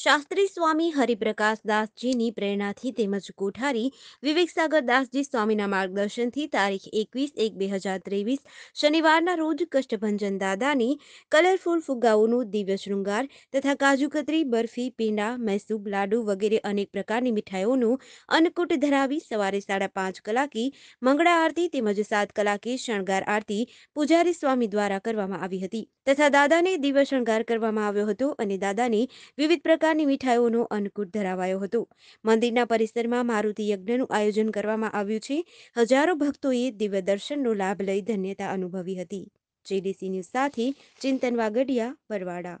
શાસ્ત્રી સ્વામી હરિપ્રકાશ દાસજીની પ્રેરણાથી તેમજ કોઠારી વિવેકસાગર દાસજી સ્વામીના માર્ગદર્શનથી તારીખ એકવીસ એક બે હજાર ત્રેવીસ શનિવારના રોજ કષ્ટભંજન દાદાની કલરફુલ ફુગ્ગાઓનું દિવ્ય શૃંગાર તથા કાજુકતરી બરફી પીંડા મૈસૂબ લાડુ વગેરે અનેક પ્રકારની મીઠાઈઓનું અન્નકૂટ ધરાવી સવારે સાડા પાંચ કલાકે મંગળા આરતી તેમજ સાત કલાકે શણગાર આરતી પૂજારી સ્વામી દ્વારા કરવામાં આવી હતી તથા દાદાને દિવ્ય શણગાર કરવામાં આવ્યો હતો અને દાદાને વિવિધ પ્રકાર પ્રકારની મીઠાઈઓનો અન્નકૂટ ધરાવાયો હતો મંદિરના પરિસરમાં મારુતિ યજ્ઞનું આયોજન કરવામાં આવ્યું છે હજારો ભક્તોએ દિવ્ય દર્શનનો લાભ લઈ ધન્યતા અનુભવી હતી જેડીસી ન્યૂઝ સાથે ચિંતન વાગડિયા બરવાડા